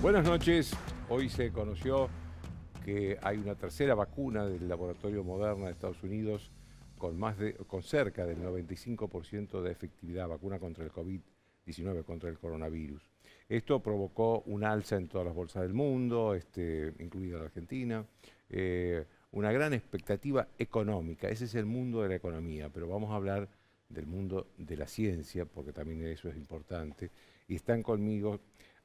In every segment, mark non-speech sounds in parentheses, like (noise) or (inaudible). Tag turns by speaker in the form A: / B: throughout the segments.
A: Buenas noches. Hoy se conoció que hay una tercera vacuna del laboratorio Moderna de Estados Unidos con, más de, con cerca del 95% de efectividad, vacuna contra el COVID-19, contra el coronavirus. Esto provocó un alza en todas las bolsas del mundo, este, incluida la Argentina, eh, una gran expectativa económica. Ese es el mundo de la economía, pero vamos a hablar del mundo de la ciencia, porque también eso es importante. Y están conmigo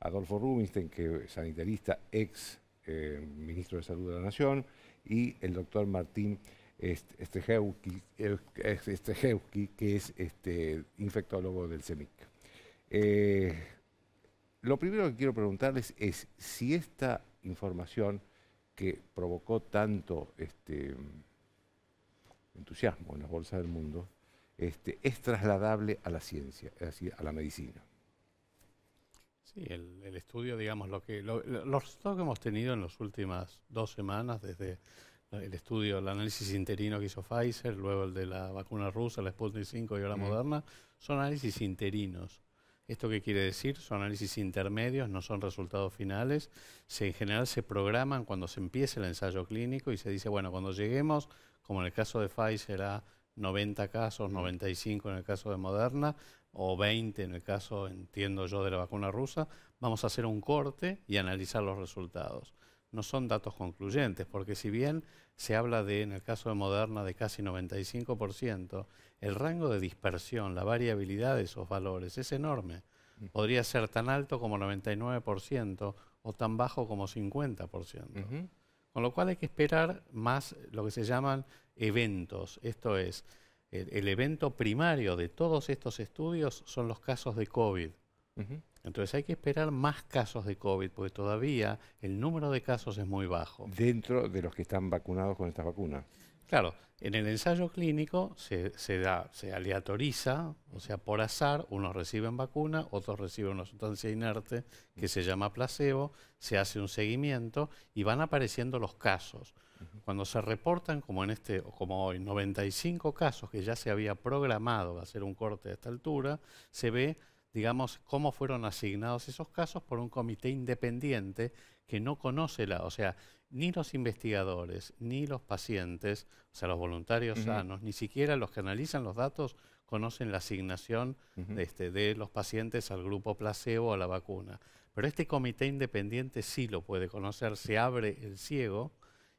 A: Adolfo Rubinstein, que es sanitarista, ex eh, ministro de Salud de la Nación, y el doctor Martín Strejewski, que es este, infectólogo del CEMIC. E eh, lo primero que quiero preguntarles es si esta información que provocó tanto este, entusiasmo en las bolsas del mundo este, es trasladable a la ciencia, es decir, a la medicina.
B: Sí, el, estudio, digamos, lo que, los resultados que hemos tenido en las últimas dos semanas, desde el estudio, el análisis interino que hizo Pfizer, luego el de la vacuna rusa, la Sputnik 5 y ahora Moderna, son análisis interinos. ¿Esto qué quiere decir? Son análisis intermedios, no son resultados finales. Se, en general se programan cuando se empieza el ensayo clínico y se dice, bueno, cuando lleguemos, como en el caso de Pfizer, a 90 casos, 95 en el caso de Moderna, o 20 en el caso, entiendo yo, de la vacuna rusa, vamos a hacer un corte y analizar los resultados. No son datos concluyentes, porque si bien se habla de, en el caso de Moderna, de casi 95%, el rango de dispersión, la variabilidad de esos valores es enorme. Mm. Podría ser tan alto como 99% o tan bajo como 50%. Con lo cual hay que esperar más lo que se llaman eventos, esto es, el, evento primario de todos estos estudios son los casos de COVID. Entonces hay que esperar más casos de COVID, porque todavía el número de casos es muy bajo. Dentro de los que están vacunados con estas vacunas. Claro, en el ensayo clínico se, da, se aleatoriza, o sea, por azar, unos reciben vacuna, otros reciben una sustancia inerte que se llama placebo, se hace un seguimiento y van apareciendo los casos. Cuando se reportan, como en este, como hoy, 95 casos que ya se había programado hacer un corte a esta altura, se ve, digamos, cómo fueron asignados esos casos por un comité independiente que no conoce la, o sea, ni los investigadores, ni los pacientes, o sea, los voluntarios sanos, ni siquiera los que analizan los datos conocen la asignación de, este, de los pacientes al grupo placebo o a la vacuna. Pero este comité independiente sí lo puede conocer, se abre el ciego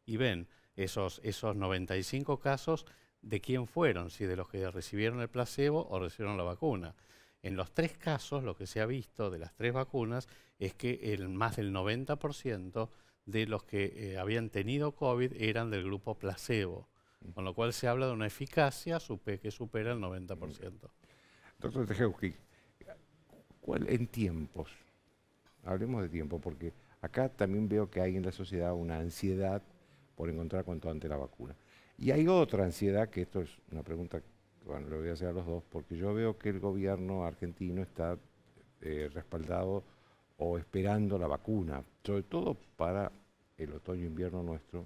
B: y ven esos, esos 95 casos de quién fueron, si de los que recibieron el placebo o recibieron la vacuna. En los tres casos, lo que se ha visto de las tres vacunas es que el, más del 90% de los que eh, habían tenido COVID eran del grupo placebo, con lo cual se habla de una eficacia que supera el 90%.
A: Doctor Tejewski, ¿cuál en tiempos? Hablemos de tiempo, porque acá también veo que hay en la sociedad una ansiedad por encontrar cuanto antes la vacuna. Y hay otra ansiedad, que esto es una pregunta que le voy a hacer a los dos, porque yo veo que el gobierno argentino está eh, respaldado o esperando la vacuna, sobre todo para el otoño-invierno nuestro,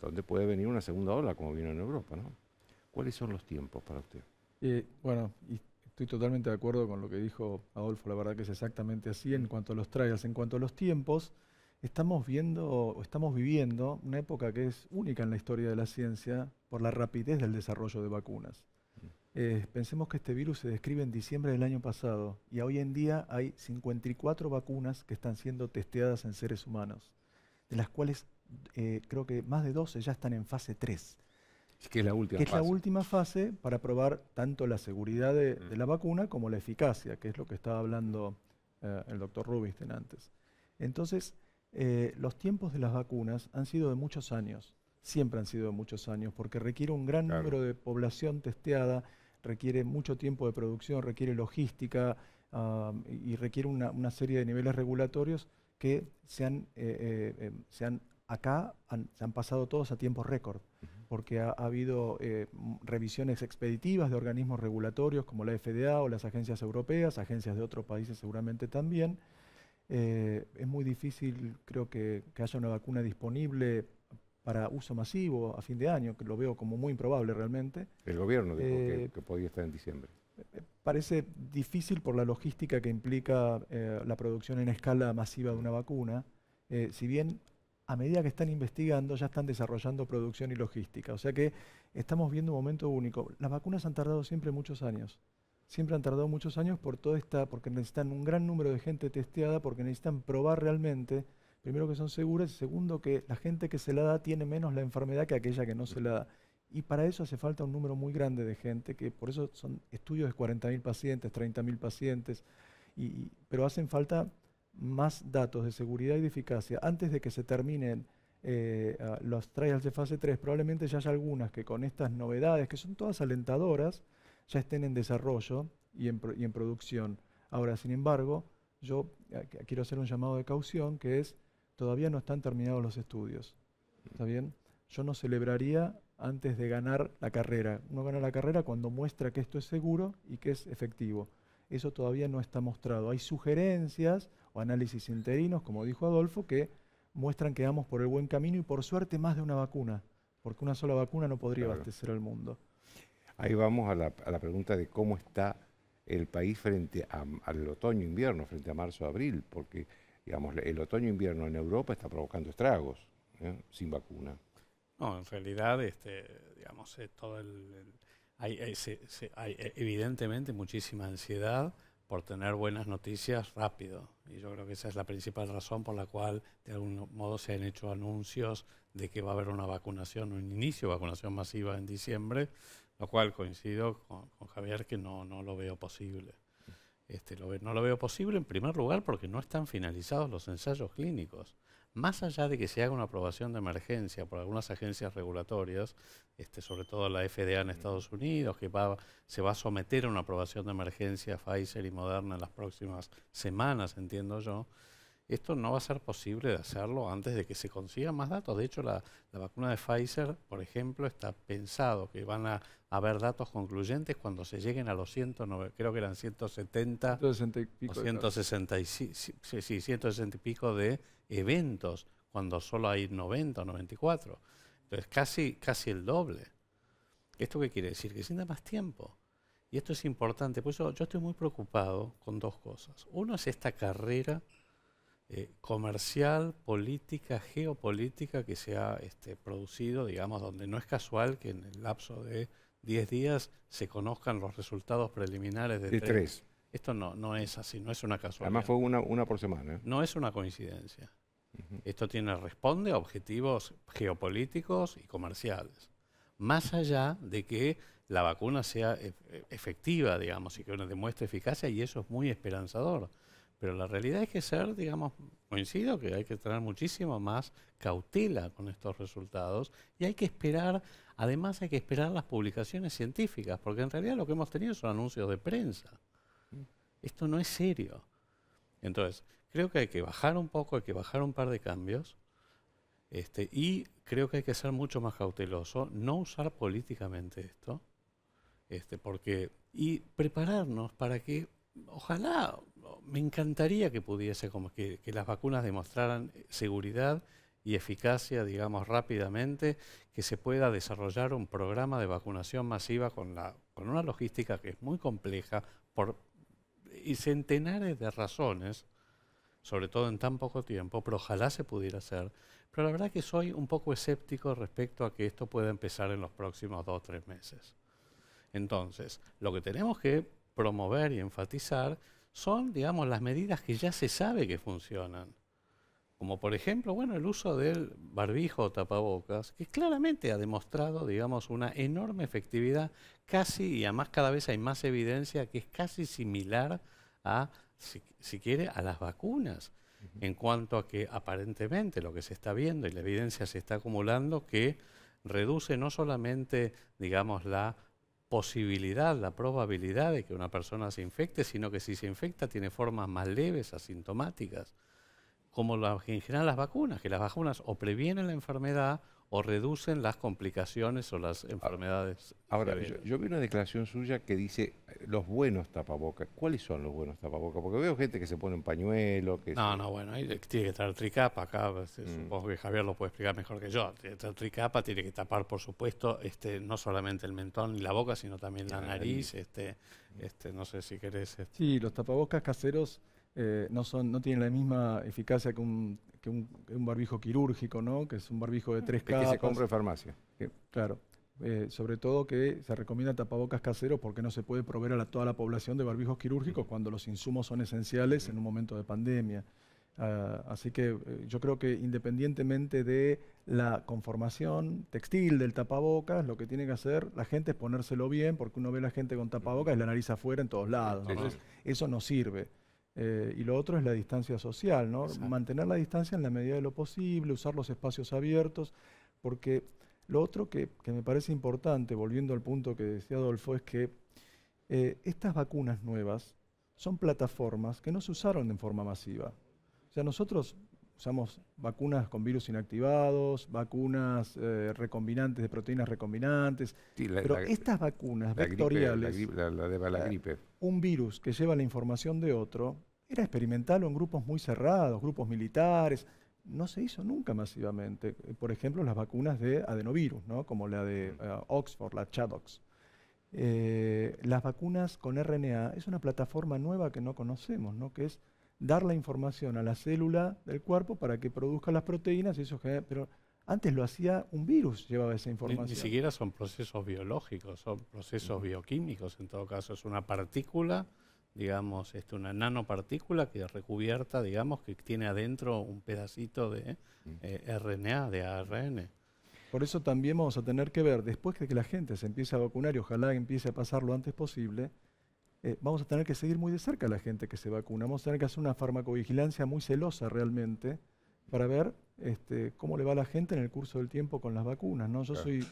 A: donde puede venir una segunda ola como vino en Europa, ¿no? ¿Cuáles son los tiempos para usted?
C: Eh, bueno, y estoy totalmente de acuerdo con lo que dijo Adolfo, la verdad que es exactamente así en cuanto a los trials, en cuanto a los tiempos estamos viendo estamos viviendo una época que es única en la historia de la ciencia por la rapidez del desarrollo de vacunas. Mm. Eh, pensemos que este virus se describe en diciembre del año pasado y hoy en día hay 54 vacunas que están siendo testeadas en seres humanos, de las cuales eh, creo que más de 12 ya están en fase 3.
A: Es que es la última fase. Es la
C: última fase para probar tanto la seguridad mm. de, la vacuna como la eficacia, que es lo que estaba hablando eh, el doctor Rubinstein antes. Entonces, eh, los tiempos de las vacunas han sido de muchos años, siempre han sido de muchos años, porque requiere un gran número de población testeada, requiere mucho tiempo de producción, requiere logística y requiere una, serie de niveles regulatorios que se han, eh, eh, em, acá se han pasado todos a tiempo récord, porque ha, habido revisiones expeditivas de organismos regulatorios como la FDA o las agencias europeas, agencias de otros países seguramente también, eh, es muy difícil, creo que, haya una vacuna disponible para uso masivo a fin de año, que lo veo como muy improbable realmente. El gobierno dijo que, eh, que,
A: podía estar en diciembre.
C: Eh, parece difícil por la logística que implica la producción en escala masiva de una vacuna. si bien a medida que están investigando, ya están desarrollando producción y logística. O sea que estamos viendo un momento único. Las vacunas han tardado siempre muchos años siempre han tardado muchos años por toda esta, porque necesitan un gran número de gente testeada, porque necesitan probar realmente, primero que son seguras y segundo que la gente que se la da tiene menos la enfermedad que aquella que no se la da. Y para eso hace falta un número muy grande de gente, que por eso son estudios de 40.000 pacientes, 30.000 pacientes, pero hacen falta más datos de seguridad y de eficacia. Antes de que se terminen eh, los trials de fase 3, probablemente ya haya algunas que con estas novedades, que son todas alentadoras, ya estén en desarrollo y en, producción. Ahora, sin embargo, yo eh, quiero hacer un llamado de caución que es, todavía no están terminados los estudios. ¿Está bien? Yo no celebraría antes de ganar la carrera. Uno gana la carrera cuando muestra que esto es seguro y que es efectivo. Eso todavía no está mostrado. Hay sugerencias o análisis interinos, como dijo Adolfo, que muestran que vamos por el buen camino y por suerte más de una vacuna, porque una sola vacuna no podría abastecer al mundo.
A: Ahí vamos a la, pregunta de cómo está el país frente al otoño-invierno, frente a marzo-abril, porque digamos, el otoño-invierno en Europa está provocando estragos ¿eh? sin vacuna.
B: No, en realidad, este, digamos, todo hay, hay, evidentemente muchísima ansiedad por tener buenas noticias rápido. Y yo creo que esa es la principal razón por la cual, de algún modo, se han hecho anuncios de que va a haber una vacunación, un inicio de vacunación masiva en diciembre, lo cual coincido con, Javier que no, no lo veo posible. Este, lo, no lo veo posible en primer lugar porque no están finalizados los ensayos clínicos. Más allá de que se haga una aprobación de emergencia por algunas agencias regulatorias, este, sobre todo la FDA en Estados Unidos, que se va a someter a una aprobación de emergencia Pfizer y Moderna en las próximas semanas, entiendo yo, esto no va a ser posible de hacerlo antes de que se consigan más datos. De hecho, la, la vacuna de Pfizer, por ejemplo, está pensado que van a haber datos concluyentes cuando se lleguen a los 109, creo que eran 170 160 y pico, y, 160 y pico de eventos, cuando solo hay 90 o 94. Entonces, casi, casi el doble. ¿Esto qué quiere decir? Que se da más tiempo. Y esto es importante, por eso yo estoy muy preocupado con dos cosas. Uno es esta carrera eh, comercial, política, geopolítica que se ha este, producido, digamos, donde no es casual que en el lapso de 10 días se conozcan los resultados preliminares de, tres. Esto no, es así, no es una casualidad. Además fue
A: una, una por
B: semana. ¿eh? No es una coincidencia. Esto tiene, responde a objetivos geopolíticos y comerciales. Más allá de que la vacuna sea e-, e-, efectiva, digamos, y que una demuestre eficacia, y eso es muy esperanzador. Pero la realidad es que ser, digamos, coincido que hay que tener muchísimo más cautela con estos resultados y hay que esperar, además hay que esperar las publicaciones científicas, porque en realidad lo que hemos tenido son anuncios de prensa. Esto no es serio. Entonces, creo que hay que bajar un poco, hay que bajar un par de cambios. Este, y creo que hay que ser mucho más cauteloso, no usar políticamente esto, este, porque, y prepararnos para que ojalá, me encantaría que pudiese, como que, las vacunas demostraran seguridad y eficacia, digamos, rápidamente, que se pueda desarrollar un programa de vacunación masiva con, la, con una logística que es muy compleja por, y centenares de razones, sobre todo en tan poco tiempo, pero ojalá se pudiera hacer. Pero la verdad que soy un poco escéptico respecto a que esto pueda empezar en los próximos dos o tres meses. Entonces, lo que tenemos que promover y enfatizar son, digamos, las medidas que ya se sabe que funcionan. Como por ejemplo, bueno, el uso del barbijo o tapabocas, que claramente ha demostrado, digamos, una enorme efectividad, casi, y además cada vez hay más evidencia que es casi similar a, si, si quiere, a las vacunas en cuanto a que aparentemente lo que se está viendo y la evidencia se está acumulando que reduce no solamente, digamos, la posibilidad, la probabilidad de que una persona se infecte, sino que si se infecta tiene formas más leves, asintomáticas, como las, en general las vacunas, que las vacunas o previenen la enfermedad o reducen las complicaciones o las enfermedades. Ahora, yo, vi una declaración suya que
A: dice eh, los buenos tapabocas. ¿Cuáles son los buenos tapabocas? Porque veo gente que se pone un pañuelo.
B: Que no, no, bueno, tiene que estar tricapa acá. Supongo que mm. Javier lo puede explicar mejor que yo. Tiene que tricapa, tiene que tapar, por supuesto, este, no solamente el mentón y la boca, sino también la, nariz. Este, este, no sé si querés. Este
C: sí, los tapabocas caseros eh, no, son, no tienen la misma eficacia que un, barbijo quirúrgico, ¿no? que es un barbijo de tres es que se compra en farmacia. Eh, claro. Eh, sobre todo que se recomienda tapabocas caseros porque no se puede proveer a toda la población de barbijos quirúrgicos cuando los insumos son esenciales en un momento de pandemia. Ah, así que yo creo que independientemente de la conformación textil del tapabocas, lo que tiene que hacer la gente es ponérselo bien, porque uno ve a la gente con tapabocas y la nariz afuera en todos lados. Eso no sirve. Eh, y lo otro es la distancia social, ¿no? Mantener la distancia en la medida de lo posible, usar los espacios abiertos, porque lo otro que, me parece importante, volviendo al punto que decía Adolfo, es que eh, estas vacunas nuevas son plataformas que no se usaron en forma masiva. O sea, nosotros usamos vacunas con virus inactivados, vacunas eh, recombinantes de proteínas recombinantes. pero estas vacunas vectoriales, un virus que lleva la información de otro, era experimental en grupos muy cerrados, grupos militares. No se hizo nunca masivamente. Eh, por ejemplo, las vacunas de adenovirus, ¿no? como la de mm. eh, Oxford, la Chadox. las vacunas con RNA es una plataforma nueva que no conocemos, ¿no? que es dar la información a la célula del cuerpo para que produzca las proteínas, eso pero antes lo hacía un virus, llevaba esa información. Ni, siquiera
B: son procesos biológicos, son procesos bioquímicos, en todo caso es una partícula, digamos, este, una nanopartícula que es recubierta, digamos, que tiene adentro un pedacito de eh, RNA, de ARN.
C: Por eso también vamos a tener que ver, después de que la gente se empiece a vacunar, y ojalá empiece a pasar lo antes posible, eh, vamos a tener que seguir muy de cerca a la gente que se vacuna, vamos a tener que hacer una farmacovigilancia muy celosa realmente para ver este, cómo le va a la gente en el curso del tiempo con las vacunas. ¿no? Yo soy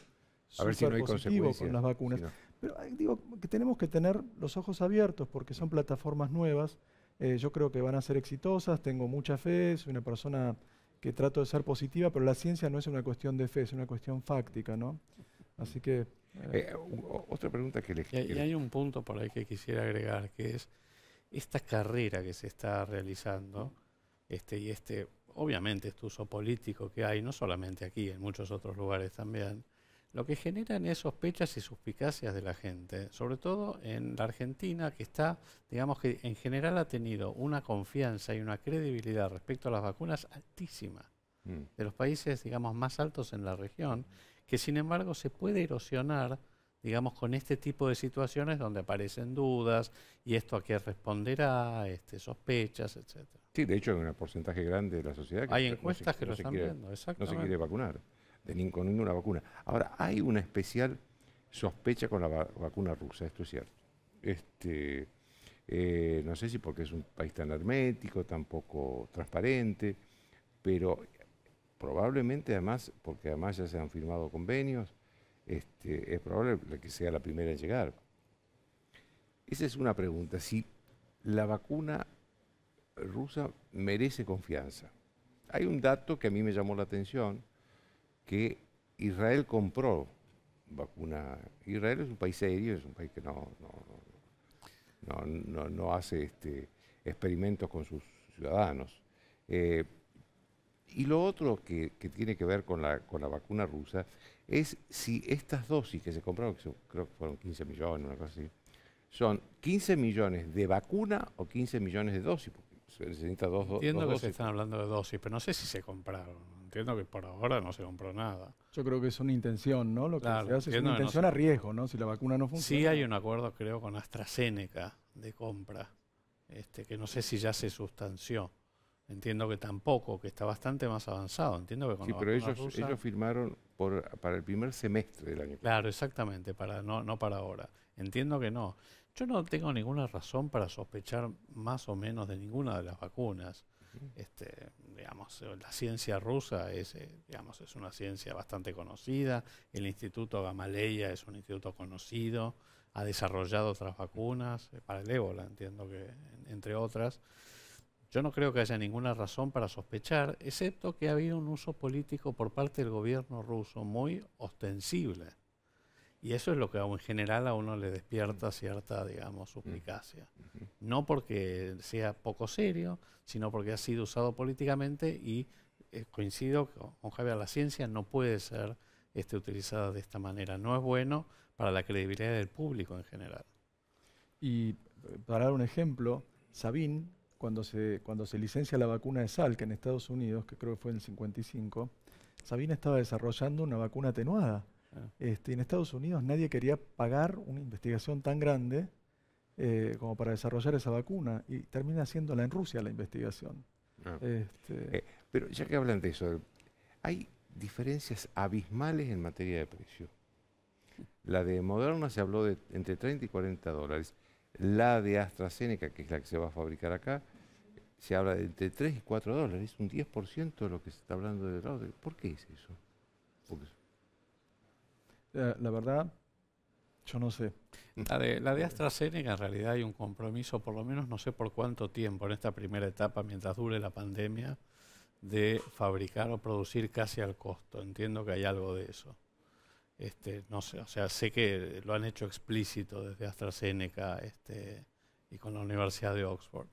C: positivo con las vacunas. Pero digo que tenemos que tener los ojos abiertos porque son plataformas nuevas. Eh, yo creo que van a ser exitosas, tengo mucha fe, soy una persona que trato de ser positiva, pero la ciencia no es una cuestión de fe, es una cuestión fáctica, ¿no? Así que eh, eh, otra pregunta
A: que
B: le... Y hay, y hay un punto por ahí que quisiera agregar, que es esta carrera que se está realizando este, y este, obviamente, este uso político que hay, no solamente aquí, en muchos otros lugares también, lo que generan es sospechas y suspicacias de la gente, sobre todo en la Argentina, que está, digamos que en general ha tenido una confianza y una credibilidad respecto a las vacunas altísima, mm. de los países, digamos, más altos en la región que sin embargo se puede erosionar, digamos, con este tipo de situaciones donde aparecen dudas y esto a qué responderá, este, sospechas, etc.
A: Sí, de hecho hay un porcentaje grande de la sociedad que, hay encuestas que lo están quiere, viendo, No se quiere vacunar, de ningún con ninguna vacuna. Ahora, hay una especial sospecha con la vacuna rusa, esto es cierto. Este, eh, no sé si porque es un país tan hermético, tan poco transparente, pero probablemente además, porque además ya se han firmado convenios, este, es probable que sea la primera en llegar. Esa es una pregunta, si la vacuna rusa merece confianza. Hay un dato que a mí me llamó la atención, que Israel compró vacuna. Israel es un país serio, es un país que no, no, hace este, experimentos con sus ciudadanos. Eh, y lo otro que, tiene que ver con la, con la vacuna rusa es si estas dosis que se compraron, que creo que fueron 15 millones, una cosa así, son 15 millones de vacuna o 15 millones de dosis. Porque se necesita dos,
B: Entiendo que se están hablando de dosis, pero no sé si se compraron. Entiendo que por ahora no se compró nada.
C: Yo creo que es una intención, ¿no? Lo que se hace es una intención a riesgo, ¿no? Si la vacuna no funciona. Sí hay
B: un acuerdo, creo, con AstraZeneca de compra, este, que no sé si ya se sustanció. Entiendo que tampoco, que está bastante más avanzado. Entiendo que sí, pero ellos, firmaron para el primer semestre del año. Claro, exactamente, para, no, no para ahora. Entiendo que no. Yo no tengo ninguna razón para sospechar más o menos de ninguna de las vacunas. Este, digamos, la ciencia rusa es, eh, digamos, es una ciencia bastante conocida, el Instituto Gamaleya es un instituto conocido, ha desarrollado otras vacunas, eh, para el ébola, entiendo que, entre otras. Yo no creo que haya ninguna razón para sospechar, excepto que ha habido un uso político por parte del gobierno ruso muy ostensible. Y eso es lo que en general a uno le despierta mm. cierta, digamos, mm. suplicacia. No porque sea poco serio, sino porque ha sido usado políticamente y eh, coincido con Javier, la ciencia no puede ser este, utilizada de esta manera. No es bueno para la credibilidad del público en general.
C: Y eh, para dar un ejemplo, Sabine, cuando se, cuando se licencia la vacuna de Salk en Estados Unidos, que creo que fue en el 55, Sabina estaba desarrollando una vacuna atenuada. Ah. Este, en Estados Unidos nadie quería pagar una investigación tan grande eh, como para desarrollar esa vacuna y termina haciéndola en Rusia la investigación.
A: Ah. Este, eh, pero ya que hablan de eso, hay diferencias abismales en materia de precio. La de Moderna se habló de entre 30 y 40 dólares. La de AstraZeneca, que es la que se va a fabricar acá, se habla de entre 3 y 4 dólares, un 10% de lo que se está hablando de dólar. ¿Por qué es eso?
C: Eh, la, verdad, yo no sé. La de, de
B: AstraZeneca en realidad hay un compromiso, por lo menos no sé por cuánto tiempo, en esta primera etapa, mientras dure la pandemia, de fabricar o producir casi al costo. Entiendo que hay algo de eso. Este, no sé, o sea, sé que lo han hecho explícito desde AstraZeneca este, y con la Universidad de Oxford.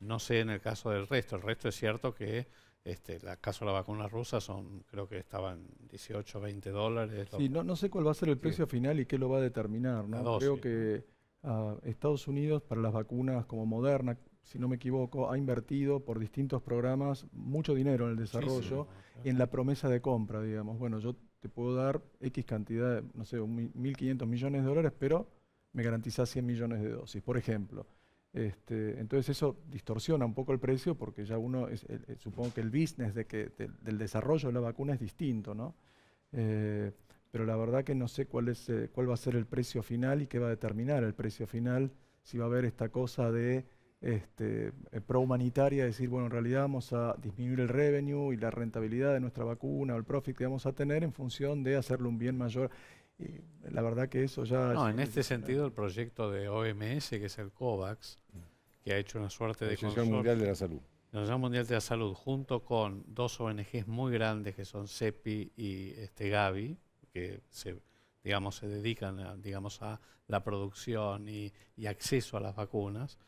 B: No sé en el caso del resto, el resto es cierto que este, el caso de la vacuna rusa son, creo que estaban 18, 20 dólares. Sí, no, no sé cuál va a ser el precio
C: final y qué lo va a determinar. ¿no? creo que Estados Unidos para las vacunas como Moderna, si no me equivoco, ha invertido por distintos programas mucho dinero en el desarrollo ah, y en la promesa de compra, digamos. Bueno, yo te puedo dar X cantidad, no sé, 1.500 millones de dólares, pero me garantizás 100 millones de dosis, por ejemplo. Este, entonces eso distorsiona un poco el precio porque ya uno, supongo que el business de que, del desarrollo de la vacuna es distinto, ¿no? Eh, pero la verdad que no sé cuál, es, eh, cuál va a ser el precio final y qué va a determinar el precio final, si va a haber esta cosa de este, eh, pro decir, bueno, en realidad vamos a disminuir el revenue y la rentabilidad de nuestra vacuna o el profit que vamos a tener en función de hacerle un bien mayor. Y la verdad que eso ya... No, en este
B: sentido el proyecto de OMS, que es el COVAX, mm. que ha hecho una suerte de... La Asociación Mundial de la Salud. La Asociación Mundial de la Salud, junto con dos ONGs muy grandes que son CEPI y este Gavi, que se, digamos, se dedican a, digamos, a la producción y, acceso a las vacunas,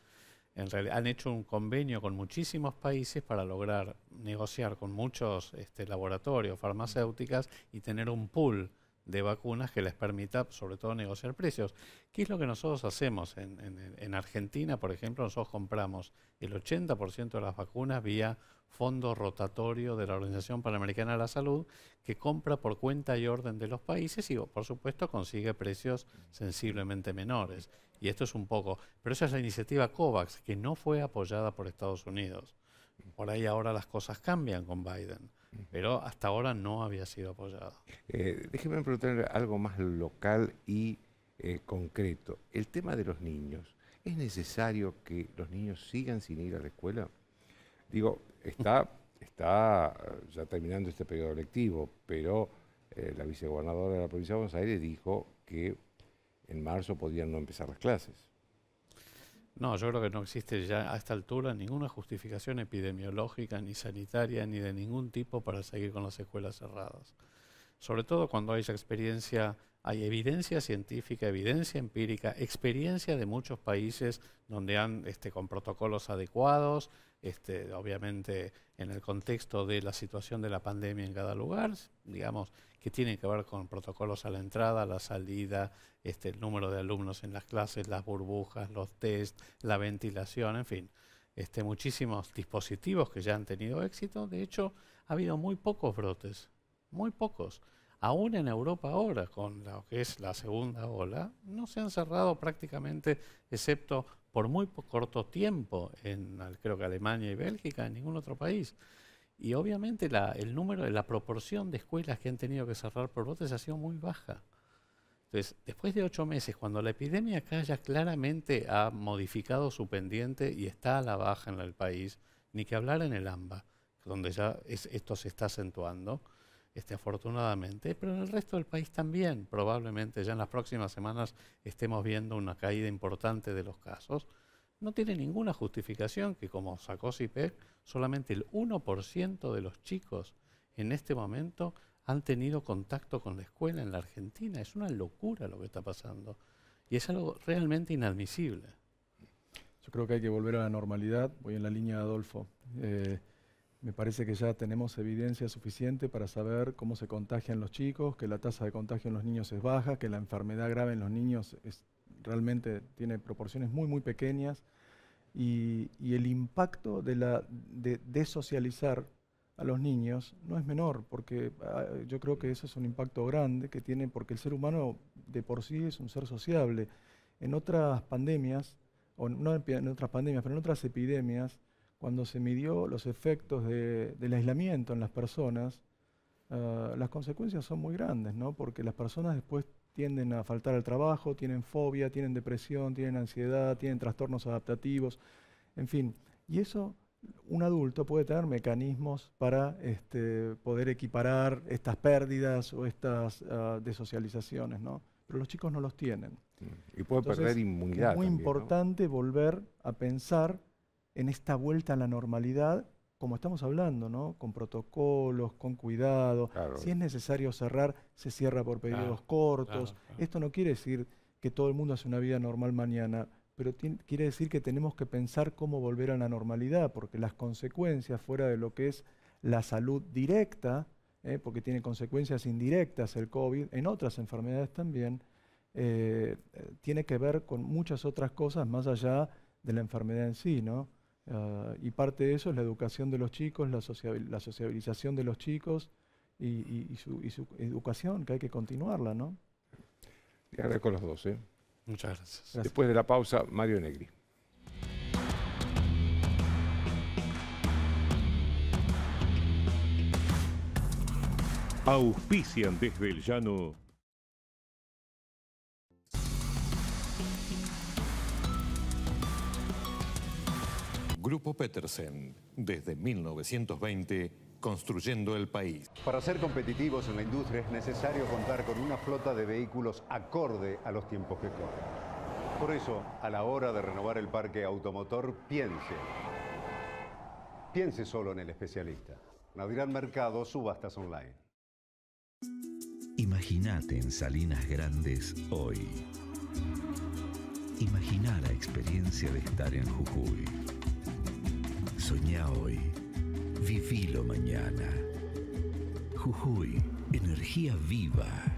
B: en realidad, han hecho un convenio con muchísimos países para lograr negociar con muchos este, laboratorios, farmacéuticas y tener un pool de vacunas que les permita, sobre todo, negociar precios. ¿Qué es lo que nosotros hacemos? En, Argentina, por ejemplo, nosotros compramos el 80% de las vacunas vía fondo rotatorio de la Organización Panamericana de la Salud, que compra por cuenta y orden de los países y, por supuesto, consigue precios sensiblemente menores. Y esto es un poco. Pero esa es la iniciativa COVAX, que no fue apoyada por Estados Unidos. Por ahí ahora las cosas cambian con Biden pero hasta ahora no había sido apoyado.
A: Eh, déjeme preguntar algo más local y eh, concreto. El tema de los niños. ¿Es necesario que los niños sigan sin ir a la escuela? Digo, está, ya terminando este periodo lectivo, pero eh, la vicegobernadora de la provincia de Buenos Aires dijo que en marzo podían no empezar las clases.
B: No, yo creo que no existe ya a esta altura ninguna justificación epidemiológica, ni sanitaria, ni de ningún tipo para seguir con las escuelas cerradas. Sobre todo cuando hay esa experiencia, hay evidencia científica, evidencia empírica, experiencia de muchos países donde han, este, con protocolos adecuados, este, obviamente en el contexto de la situación de la pandemia en cada lugar, digamos, que tiene que ver con protocolos a la entrada, a la salida, este, el número de alumnos en las clases, las burbujas, los test, la ventilación, en fin. Este, muchísimos dispositivos que ya han tenido éxito. De hecho, ha habido muy pocos brotes, muy pocos. Aún en Europa ahora, con lo que es la segunda ola, no se han cerrado prácticamente, excepto por muy corto tiempo en creo que Alemania y Bélgica, en ningún otro país. Y obviamente la, el número, la proporción de escuelas que han tenido que cerrar por brotes ha sido muy baja. Entonces, después de ocho meses, cuando la epidemia acá ya claramente ha modificado su pendiente y está a la baja en el país, ni que hablar en el AMBA, donde ya esto se está acentuando, este, afortunadamente, pero en el resto del país también. Probablemente ya en las próximas semanas estemos viendo una caída importante de los casos. No tiene ninguna justificación que, como sacó CIPEC, e, solamente el 1% de los chicos en este momento han tenido contacto con la escuela en la Argentina. Es una locura lo que está pasando. Y es algo realmente inadmisible.
C: Yo creo que hay que volver a la normalidad. Voy en la línea de Adolfo. Eh, me parece que ya tenemos evidencia suficiente para saber cómo se contagian los chicos, que la tasa de contagio en los niños es baja, que la enfermedad grave en los niños realmente tiene proporciones muy, muy pequeñas. Y, el impacto de, la, a los niños no es menor, porque ah, yo creo que eso es un impacto grande que tiene, porque el ser humano de por sí es un ser sociable. En otras pandemias, o no en otras pandemias, pero en otras epidemias, cuando se midió los efectos del aislamiento en las personas, eh, las consecuencias son muy grandes, ¿no? Porque las personas después tienden a faltar al trabajo, tienen fobia, tienen depresión, tienen ansiedad, tienen trastornos adaptativos, en fin. Y eso, un adulto puede tener mecanismos para este, poder equiparar estas pérdidas o estas eh, desocializaciones, ¿no? Pero los chicos no los tienen. Mm. Y puede perder inmunidad. Es muy importante volver a pensar en esta vuelta a la normalidad, como estamos hablando, ¿no? Con protocolos, con cuidado. Si es necesario cerrar, se cierra por periodos cortos. Esto no quiere decir que todo el mundo hace una vida normal mañana, pero quiere decir que tenemos que pensar cómo volver a la normalidad, porque las consecuencias fuera de lo que es la salud directa, ¿eh? porque tiene consecuencias indirectas el COVID, en otras enfermedades también, eh, eh, tiene que ver con muchas otras cosas más allá de la enfermedad en sí, ¿no? Ah, y parte de eso es la educación de los chicos, la, sociabilización de los chicos y, su, educación, que hay que continuarla, ¿no?
A: Te agradezco los dos, ¿eh? Muchas gracias. gracias. Después de la pausa, Mario Negri. Auspician desde el llano Grupo Petersen, desde
B: 1920, construyendo el país.
A: Para ser competitivos en la industria es necesario contar con una flota de vehículos acorde a los tiempos que corren. Por eso, a la hora de renovar el parque automotor, piense. Piense solo en el especialista. Navidad Mercado, subastas online.
B: Imagínate en Salinas Grandes hoy. Imagina la experiencia de estar en Jujuy. Soñá hoy, vivilo mañana. Jujuy, energía viva.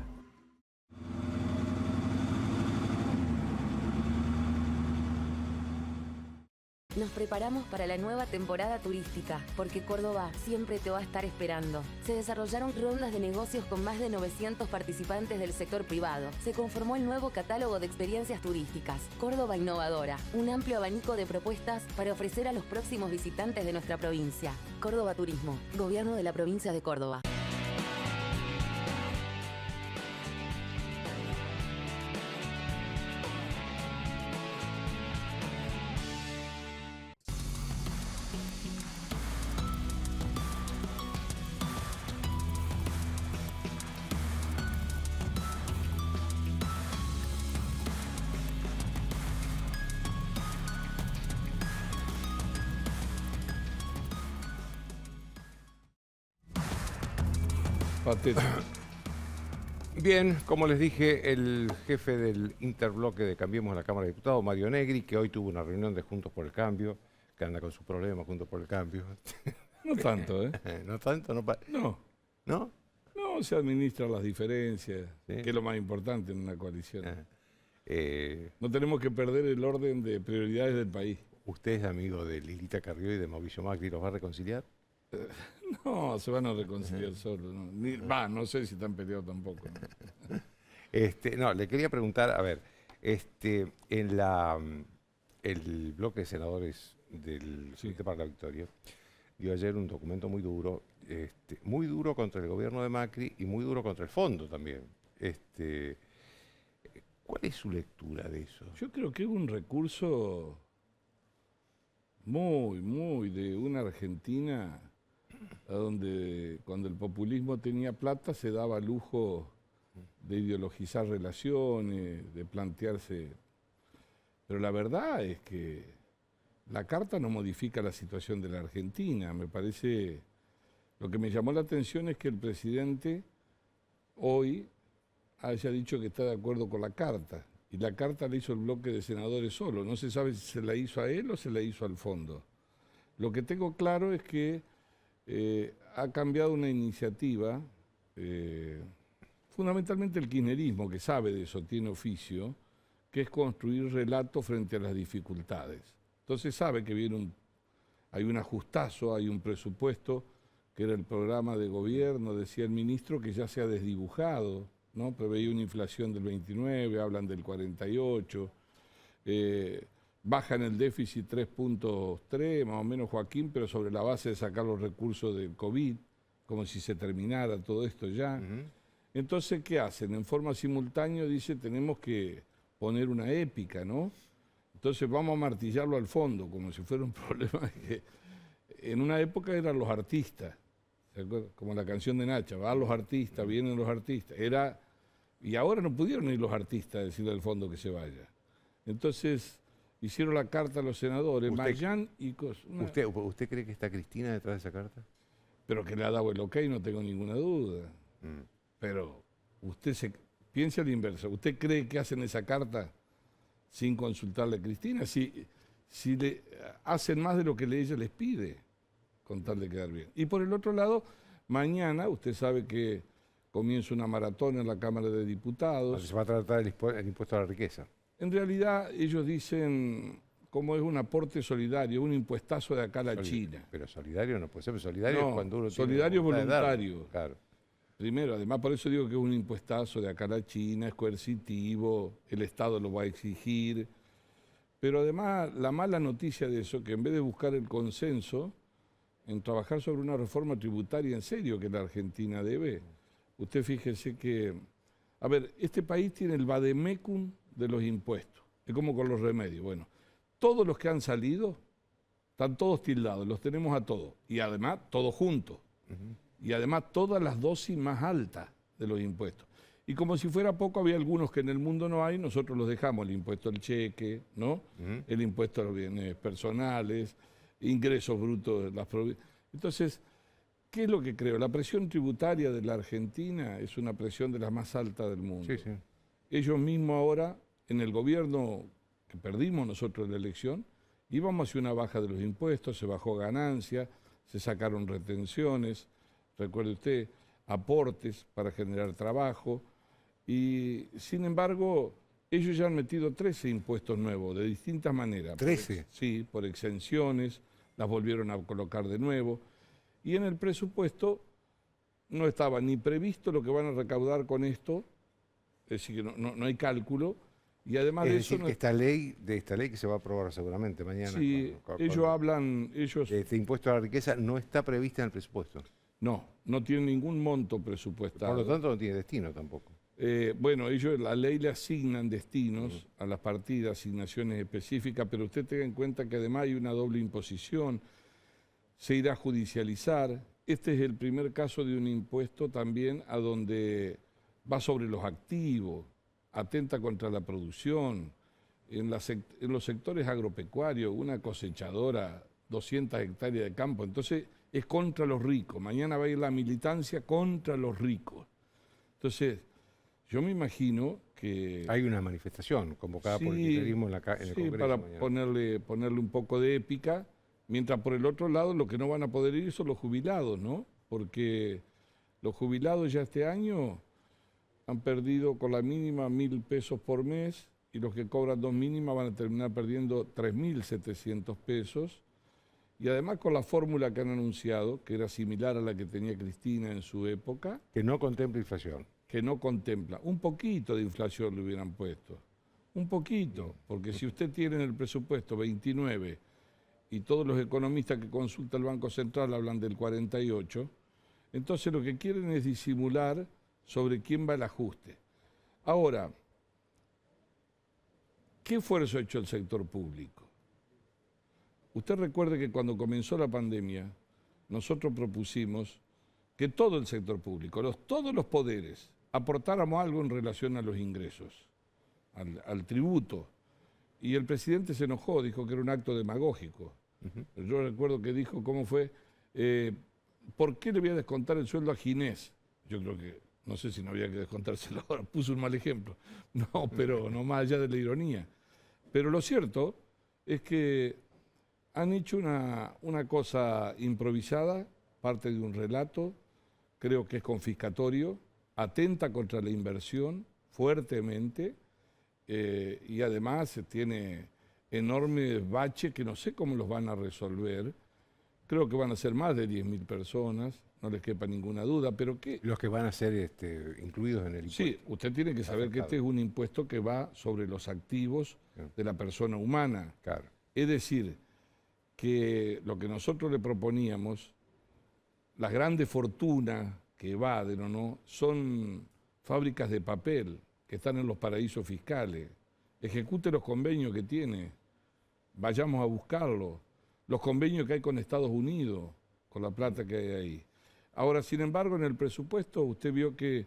D: nos preparamos para la nueva temporada turística, porque Córdoba siempre te va a estar esperando. Se desarrollaron rondas de negocios con más de 900 participantes del sector privado. Se conformó el nuevo catálogo de experiencias turísticas, Córdoba Innovadora, un amplio abanico de propuestas para ofrecer a los próximos visitantes de nuestra provincia. Córdoba Turismo, Gobierno de la provincia de Córdoba.
A: Bien, como les dije, el jefe del interbloque de Cambiemos la Cámara de Diputados, Mario Negri, que hoy tuvo una reunión de Juntos por el Cambio, que anda con su problema Juntos por el Cambio. (laughs) No tanto, ¿eh? (laughs) no tanto, no. No. ¿No? No, se administran las diferencias,
E: que es lo más importante en una coalición. Ah, eh. no tenemos que perder el
A: orden de prioridades del país. ¿Usted es amigo de Lilita Carrió y de Mauricio Macri? ¿Los va a reconciliar? (laughs)
E: No, se van a reconciliar solo. ¿no? no sé si están peleados tampoco.
A: (laughs) Este, no, le quería preguntar, a ver, este, en la mm, el bloque de senadores del siguiente para la Victoria dio ayer un documento muy duro, este, muy duro contra el gobierno de Macri y muy duro contra el fondo también. Este, ¿cuál es su lectura de eso?
E: Yo creo que es un recurso muy, muy de una Argentina donde cuando el populismo tenía plata se daba lujo de ideologizar relaciones, de plantearse. Pero la verdad es que la carta no modifica la situación de la Argentina. Me parece. Lo que me llamó la atención es que el presidente hoy haya dicho que está de acuerdo con la carta. Y la carta la hizo el bloque de senadores solo. No se sabe si se la hizo a él o se la hizo al fondo. Lo que tengo claro es que eh, ha cambiado una iniciativa, eh, fundamentalmente el kirchnerismo, que sabe de eso, tiene oficio, que es construir relatos frente a las dificultades. Entonces sabe que viene un, hay un ajustazo, hay un presupuesto, que era el programa de gobierno, decía el ministro, que ya se ha desdibujado, ¿no? Preveía una inflación del 29, hablan del 48 en el déficit 3.3, más o menos Joaquín, pero sobre la base de sacar los recursos del COVID, como si se terminara todo esto ya. Entonces, ¿qué hacen? En forma simultánea dice, tenemos que poner una épica, ¿no? Entonces vamos a martillarlo al fondo, como si fuera un (laughs) problema en una época eran los artistas, ¿se como la canción de Nacha, van los artistas, vienen los artistas, era y ahora no pudieron ir los artistas a decirle al fondo que se vaya. Entonces, hicieron la carta a los senadores, y Usted, ¿Usted cree que está Cristina detrás de esa carta? Pero que le ha dado el ok, no tengo ninguna duda. Mm. Pero usted se piensa al inverso. ¿Usted cree que hacen esa carta sin consultarle a Cristina? Si, si le hacen más de lo que ella les pide, con tal de quedar bien. Y por el otro lado, mañana usted sabe que comienza una maratón en la
A: Cámara de Diputados. Se va a tratar el impuesto a la riqueza.
E: En realidad ellos dicen, como es un aporte solidario, un impuestazo de acá a la China. Pero solidario no puede ser, solidario es cuando uno Solidario es voluntario. Primero, además por eso digo que es un impuestazo de acá a la China, es coercitivo, el Estado lo va a exigir. Pero además la mala noticia de eso, que en vez de buscar el consenso, en trabajar sobre una reforma tributaria en serio que la Argentina debe, usted fíjese que, a ver, este país tiene el vademecum de los impuestos. Es como con los remedios. Bueno, todos los que han salido están todos tildados, los tenemos a todos. Y además, todos juntos. Y además, todas las dosis más altas de los impuestos. Y como si fuera poco, había algunos que en el mundo no hay, nosotros los dejamos, el impuesto al cheque, ¿no? El impuesto a los bienes personales, ingresos brutos de las provincias. Entonces, ¿qué es lo que creo? La presión tributaria de la Argentina es una presión de las más altas del mundo. Sí, sí ellos mismos ahora, en el gobierno que perdimos nosotros la elección, íbamos hacia una baja de los impuestos, se bajó ganancia, se sacaron retenciones, recuerde usted, aportes para generar trabajo, y sin embargo, ellos ya han metido 13 impuestos nuevos, de distintas maneras. ¿13? sí, por exenciones, las volvieron a colocar de nuevo, y en el presupuesto no estaba ni previsto lo que van a recaudar con esto,
A: es decir, que no, no, hay cálculo. Y además de eso. Que esta ley, de esta ley que se va a aprobar seguramente mañana. Sí, ellos hablan. Ellos, este impuesto a la riqueza no está prevista en el presupuesto. No,
E: no tiene ningún monto presupuestado. Por lo tanto, no tiene destino tampoco. Eh, bueno, ellos, la ley le asignan destinos a las partidas, asignaciones específicas, pero usted tenga en cuenta que además hay una doble imposición, se irá a judicializar. Este es el primer caso de un impuesto también a donde va sobre los activos, atenta contra la producción. En, los sectores agropecuarios, una cosechadora, 200 hectáreas de campo, entonces es contra los ricos. Mañana va a ir la militancia contra los ricos. Entonces,
A: yo me imagino que... Hay una manifestación convocada por el kirchnerismo en, la, en el sí, para
E: ponerle, ponerle un poco de épica, mientras por el otro lado lo que no van a poder ir son los jubilados, ¿no? Porque los jubilados ya este año han perdido con la mínima mil pesos por mes y los que cobran dos mínimas van a terminar perdiendo 3.700 pesos. Y además con la fórmula que han anunciado, que era similar a la que tenía Cristina en su época. Que no contempla inflación. Que no contempla. Un poquito de inflación le hubieran puesto. Un poquito, porque si usted tiene en el presupuesto 29 y todos los economistas que consulta el Banco Central hablan del 48, entonces lo que quieren es disimular sobre quién va el ajuste. Ahora, ¿qué esfuerzo ha hecho el sector público? Usted recuerde que cuando comenzó la pandemia, nosotros propusimos que todo el sector público, todos los poderes, aportáramos algo en relación a los ingresos, al, tributo. Y el presidente se enojó, dijo que era un acto demagógico. Yo recuerdo que dijo cómo fue, eh, ¿por qué le voy a descontar el sueldo a Ginés? Yo creo que no sé si no había que descontárselo (laughs) ahora, puse un mal ejemplo, no, pero no más allá de la ironía. Pero lo cierto es que han hecho una, cosa improvisada, parte de un relato, creo que es confiscatorio, atenta contra la inversión fuertemente eh, y además tiene enormes baches que no sé cómo los van a resolver. Creo que van a ser más de 10.000 personas no les quepa ninguna duda, pero que...
A: Los que van a ser este, incluidos en
E: el impuesto. Sí, usted tiene que saber que este es un impuesto que va sobre los activos de la persona humana. Claro. Es decir, que lo que nosotros le proponíamos, las grandes fortunas que evaden o no, son fábricas de papel que están en los paraísos fiscales. Ejecute los convenios que tiene, vayamos a buscarlos, los convenios que hay con Estados Unidos, con la plata que hay ahí Ahora, sin embargo, en el presupuesto usted vio que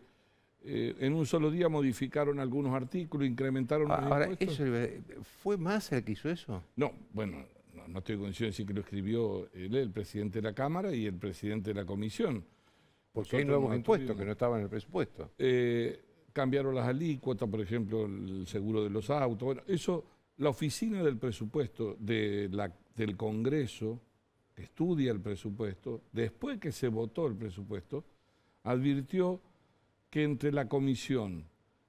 E: eh, en un solo día modificaron algunos artículos, incrementaron los Ahora, Eso,
A: eh, ¿Fue más el que hizo eso?
E: No, bueno, no, estoy en de decir que lo escribió eh, el presidente de la Cámara y el presidente de la Comisión.
A: Porque hay nuevos
E: impuestos que no estaban en el presupuesto. cambiaron las alícuotas, por ejemplo, el seguro de los autos. Bueno, eso, la oficina del presupuesto de la, del Congreso estudia el presupuesto, después que se votó el presupuesto, advirtió que entre la comisión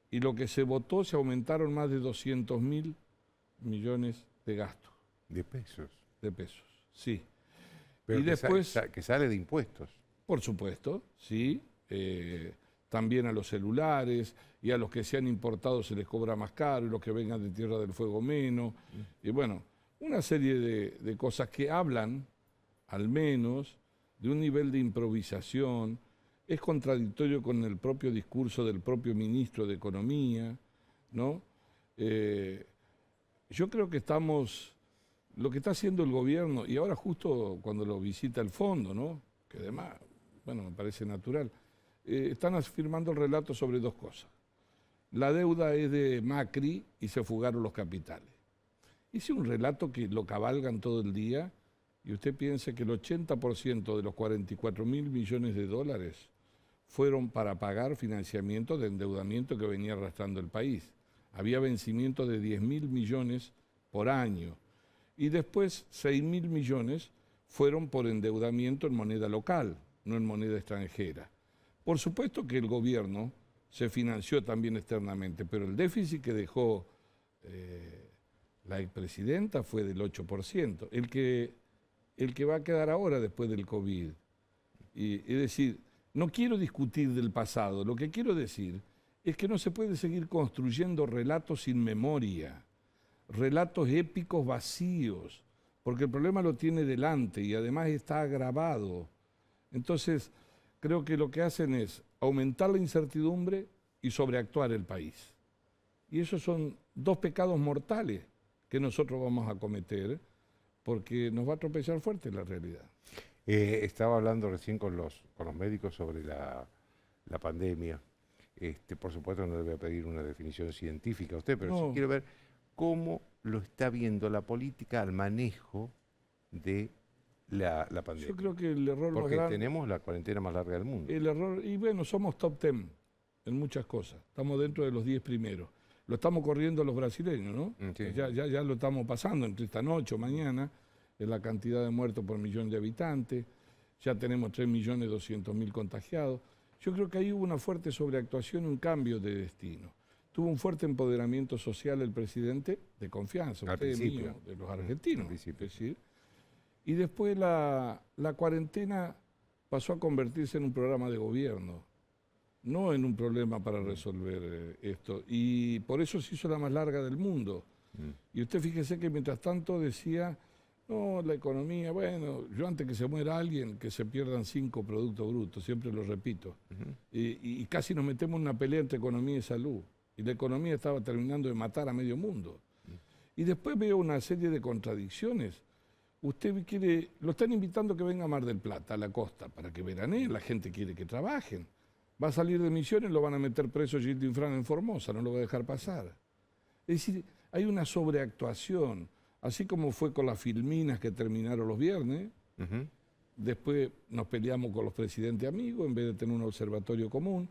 E: y lo que se votó se aumentaron más de 200 mil millones de gastos.
A: ¿De pesos? De pesos, sí. Pero y después... que sale de
E: impuestos. Por supuesto, sí. Eh, también a los celulares y a los que se han importado se les cobra más caro y los que vengan de Tierra del Fuego menos. Mm. Y bueno, una serie de cosas que hablan al menos, de un nivel de improvisación, es contradictorio con el propio discurso del propio ministro de Economía, ¿no? Eh, yo creo que estamos, lo que está haciendo el gobierno, y ahora justo cuando lo visita el fondo, ¿no? Que además, bueno, me parece natural, eh, están afirmando el relato sobre dos cosas. La deuda es de Macri y se fugaron los capitales. Hice un relato que lo cabalgan todo el día y usted piensa que el 80% de los 44 mil millones de dólares fueron para pagar financiamiento de endeudamiento que venía arrastrando el país. Había vencimiento de 10 mil millones por año. Y después 6 mil millones fueron por endeudamiento en moneda local, no en moneda extranjera. Por supuesto que el gobierno se financió también externamente, pero el déficit que dejó eh, la expresidenta fue del 8%. El que el que va a quedar ahora después del COVID. es decir, no quiero discutir del pasado, lo que quiero decir es que no se puede seguir construyendo relatos sin memoria, relatos épicos vacíos, porque el problema lo tiene delante y además está agravado. Entonces, creo que lo que hacen es aumentar la incertidumbre y sobreactuar el país. Y esos son dos pecados mortales que nosotros vamos a cometer porque nos va a tropezar fuerte la realidad.
A: Eh, estaba hablando recién con los, con los médicos sobre la, pandemia. Este, por supuesto, no le voy a pedir una definición científica a usted, pero sí quiero ver cómo lo está viendo la política al manejo de la, pandemia. Yo creo
E: que el error Porque más Porque
A: tenemos la cuarentena más larga del mundo.
E: El error, y bueno, somos top ten en muchas cosas. Estamos dentro de los 10 primeros lo estamos corriendo los brasileños, ¿no? Mm, ya, lo estamos pasando entre esta noche o mañana, en la cantidad de muertos por millón de habitantes, ya tenemos 3.200.000 contagiados. Yo creo que ahí hubo una fuerte sobreactuación, un cambio de destino. Tuvo un fuerte empoderamiento social el presidente de confianza, usted de los argentinos. decir, y después la, la cuarentena pasó a convertirse en un programa de gobierno no en un problema para resolver eh, esto. Y por eso se hizo la más larga del mundo. Mm. Y usted fíjese que mientras tanto decía, no, la economía, bueno, yo antes que se muera alguien, que se pierdan cinco productos brutos, siempre lo repito. y, casi nos metemos en una pelea entre economía y salud. Y la economía estaba terminando de matar a medio mundo. Mm. Y después veo una serie de contradicciones. Usted quiere, lo están invitando que venga a Mar del Plata, a la costa, para que veraneen, la gente quiere que trabajen. Va a salir de Misiones, lo van a meter preso Gildo Infran en Formosa, no lo va a dejar pasar. Es decir, hay una sobreactuación, así como fue con las filminas que terminaron los viernes, después nos peleamos con los presidentes amigos en vez de tener un observatorio común.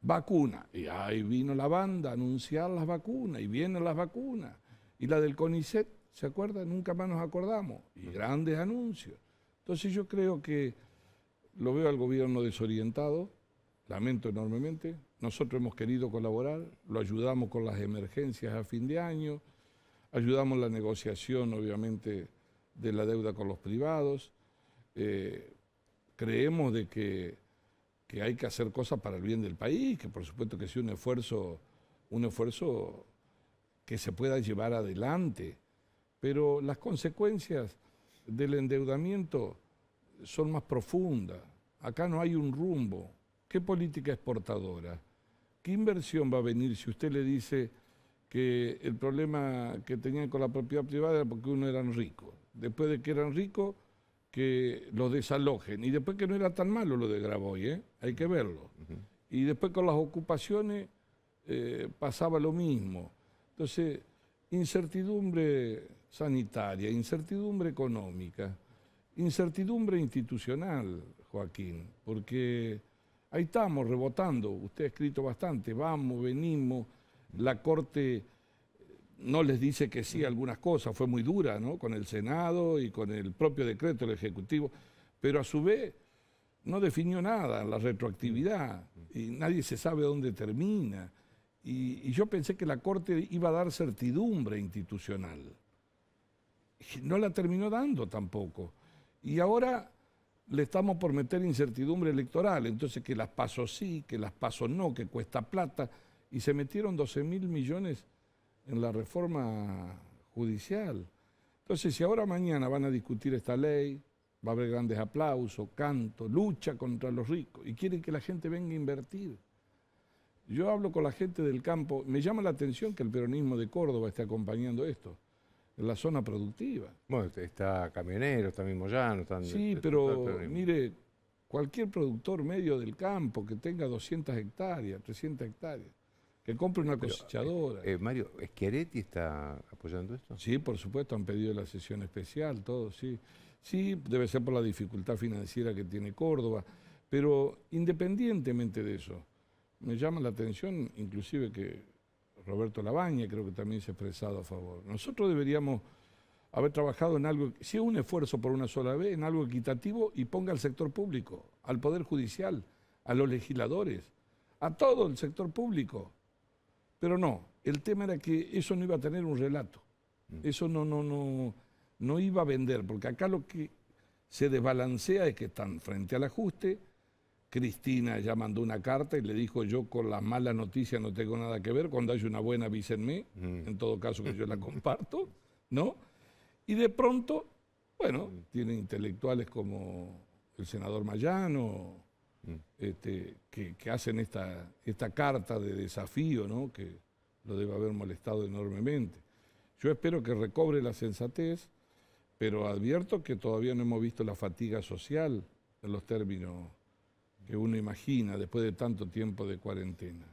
E: Vacuna, y ahí vino la banda a anunciar las vacunas, y vienen las vacunas. Y la del CONICET, ¿se acuerdan? Nunca más nos acordamos, y grandes anuncios. Entonces yo creo que lo veo al gobierno desorientado, lamento enormemente. Nosotros hemos querido colaborar, lo ayudamos con las emergencias a fin de año, ayudamos la negociación, obviamente, de la deuda con los privados. Eh, creemos de que, hay que hacer cosas para el bien del país, que por supuesto que sea un esfuerzo, un esfuerzo que se pueda llevar adelante, pero las consecuencias del endeudamiento son más profundas. Acá no hay un rumbo, ¿Qué política exportadora? ¿Qué inversión va a venir si usted le dice que el problema que tenían con la propiedad privada era porque uno eran ricos? Después de que eran ricos, que los desalojen. Y después que no era tan malo lo de Graboy, ¿eh? hay que verlo. Y después con las ocupaciones eh, pasaba lo mismo. Entonces, incertidumbre sanitaria, incertidumbre económica, incertidumbre institucional, Joaquín, porque Ahí estamos rebotando, usted ha escrito bastante, vamos, venimos, la Corte eh, no les dice que sí algunas cosas, fue muy dura, ¿no? Con el Senado y con el propio decreto del Ejecutivo, pero a su vez no definió nada, la retroactividad, y nadie se sabe dónde termina. Y, y yo pensé que la Corte iba a dar certidumbre institucional. No la terminó dando tampoco. Y ahora le estamos por meter incertidumbre electoral. Entonces, que las paso sí, que las paso no, que cuesta plata. Y se metieron 12 mil millones en la reforma judicial. Entonces, si ahora mañana van a discutir esta ley, va a haber grandes aplausos, canto, lucha contra los ricos, y quieren que la gente venga a invertir. Yo hablo con la gente del campo, me llama la atención que el peronismo de Córdoba esté acompañando esto en la zona
A: productiva. Bueno, este, está Camioneros, está Mismo no Están, sí, pero
E: mire, cualquier productor medio del campo que tenga 200 hectáreas, 300 hectáreas, que compre una cosechadora. Eh, eh, Mario, ¿Schiaretti está apoyando esto? Sí, por supuesto, han pedido la sesión especial, todo, sí. Sí, debe ser por la dificultad financiera que tiene Córdoba, pero independientemente de eso, me llama la atención inclusive que Roberto Labaña creo que también se ha expresado a favor. Nosotros deberíamos haber trabajado en algo, si es un esfuerzo por una sola vez, en algo equitativo y ponga al sector público, al Poder Judicial, a los legisladores, a todo el sector público. Pero no, el tema era que eso no iba a tener un relato, mm. eso no, no, no, no iba a vender, porque acá lo que se desbalancea es que están frente al ajuste, Cristina ya mandó una carta y le dijo yo con la mala noticia no tengo nada que ver, cuando hay una buena avísenme, mí mm. en todo caso que yo la (laughs) comparto, ¿no? Y de pronto, bueno, mm. tiene intelectuales como el senador Mayano, mm. este, que, hacen esta, esta carta de desafío, ¿no? Que lo debe haber molestado enormemente. Yo espero que recobre la sensatez, pero advierto que todavía no hemos visto la fatiga social en los términos que uno imagina después de tanto tiempo de cuarentena.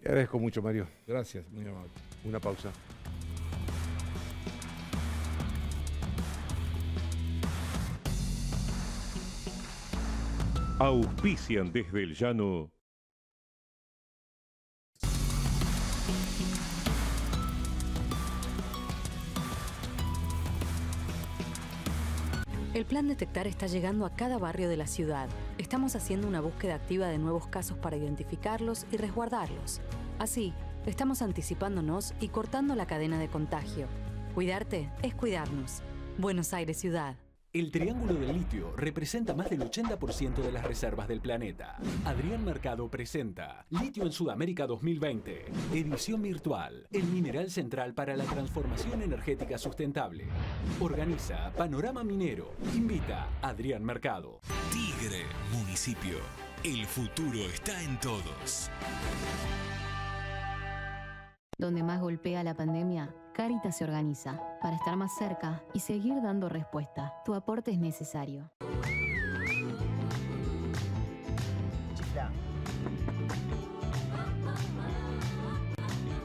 A: Le agradezco mucho, Mario. Gracias, muy amable. Una pausa. Auspician desde el llano.
D: Plan Detectar está llegando a cada barrio de la ciudad. Estamos haciendo una búsqueda activa de nuevos casos para identificarlos y resguardarlos. Así, estamos anticipándonos y cortando la cadena de contagio. Cuidarte es cuidarnos. Buenos Aires Ciudad.
B: El triángulo del litio representa más del 80% de las reservas del planeta. Adrián Mercado presenta Litio en Sudamérica 2020, edición virtual, el mineral central para la transformación energética sustentable. Organiza Panorama Minero. Invita a Adrián Mercado. Tigre, municipio. El futuro está en todos.
D: ¿Dónde más golpea la pandemia Caritas se organiza para estar más cerca y seguir dando respuesta. Tu aporte es necesario.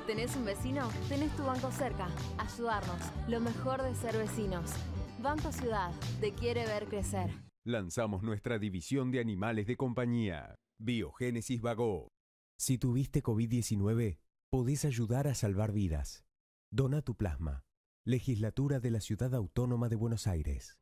D: ¿Tenés un vecino? Tenés tu banco cerca. Ayudarnos. Lo mejor de ser vecinos. Banco Ciudad. Te quiere ver crecer.
A: Lanzamos nuestra división de animales de compañía. Biogénesis Vagó.
C: Si tuviste COVID-19, podés ayudar a salvar vidas. Dona tu plasma. Legislatura de la Ciudad Autónoma de Buenos Aires.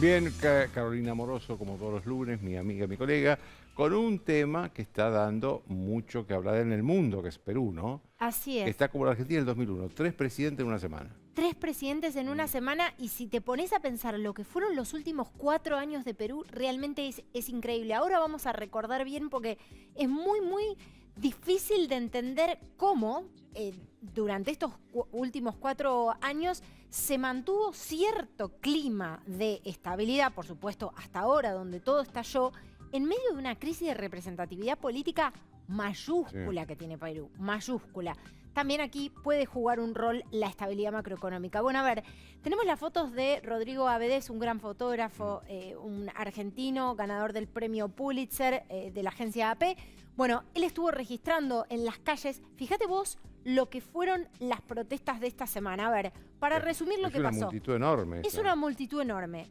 A: Bien, Carolina Moroso, como todos los lunes, mi amiga, mi colega, con un tema que está dando mucho que hablar en el mundo, que es Perú, ¿no?
D: Así es. Está
A: como la Argentina el 2001, tres presidentes en una semana.
D: Tres presidentes en una mm. semana y si te pones a pensar lo que fueron los últimos cuatro años de Perú, realmente es increíble. Ahora vamos a recordar bien porque es muy, muy difícil de entender cómo eh, durante estos últimos cuatro años se mantuvo cierto clima de estabilidad, por supuesto, hasta ahora, donde todo estalló, en medio de una crisis de representatividad política mayúscula que tiene Perú, mayúscula. También aquí puede jugar un rol la estabilidad macroeconómica. Bueno, a ver, tenemos las fotos de Rodrigo Abedez, un gran fotógrafo, mm. eh, un argentino, ganador del premio Pulitzer eh, de la agencia AP, bueno, él estuvo registrando en las calles, fíjate vos lo que fueron las protestas de esta semana. A ver, para resumir lo que pasó. Es una multitud
A: enorme. Es una
D: multitud enorme.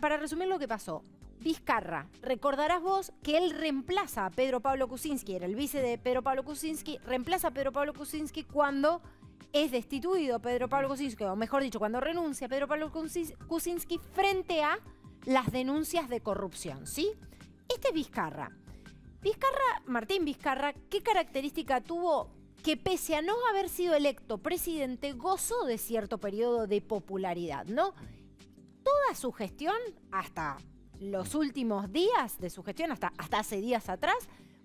D: para resumir lo que pasó, Vizcarra, recordarás vos que él reemplaza a Pedro Pablo Kuczynski, era el vice de Pedro Pablo Kuczynski, reemplaza a Pedro Pablo Kuczynski cuando es destituido Pedro Pablo Kuczynski, o mejor dicho, cuando renuncia Pedro Pablo Kuczynski frente a las denuncias de corrupción, ¿sí? Este Vizcarra Vizcarra, Martín Vizcarra, ¿qué característica tuvo que pese a no haber sido electo presidente, gozó de cierto periodo de popularidad, ¿no? Toda su gestión, hasta los últimos días de su gestión, hasta, hasta hace días atrás,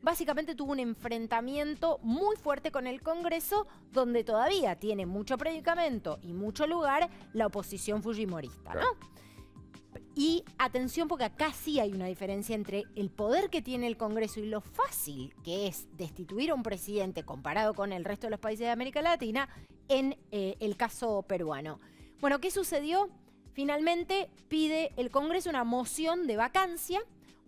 D: básicamente tuvo un enfrentamiento muy fuerte con el Congreso, donde todavía tiene mucho predicamento y mucho lugar la oposición fujimorista, ¿no? Y atención porque acá sí hay una diferencia entre el poder que tiene el Congreso y lo fácil que es destituir a un presidente comparado con el resto de los países de América Latina en eh, el caso peruano. Bueno, ¿qué sucedió? Finalmente pide el Congreso una moción de vacancia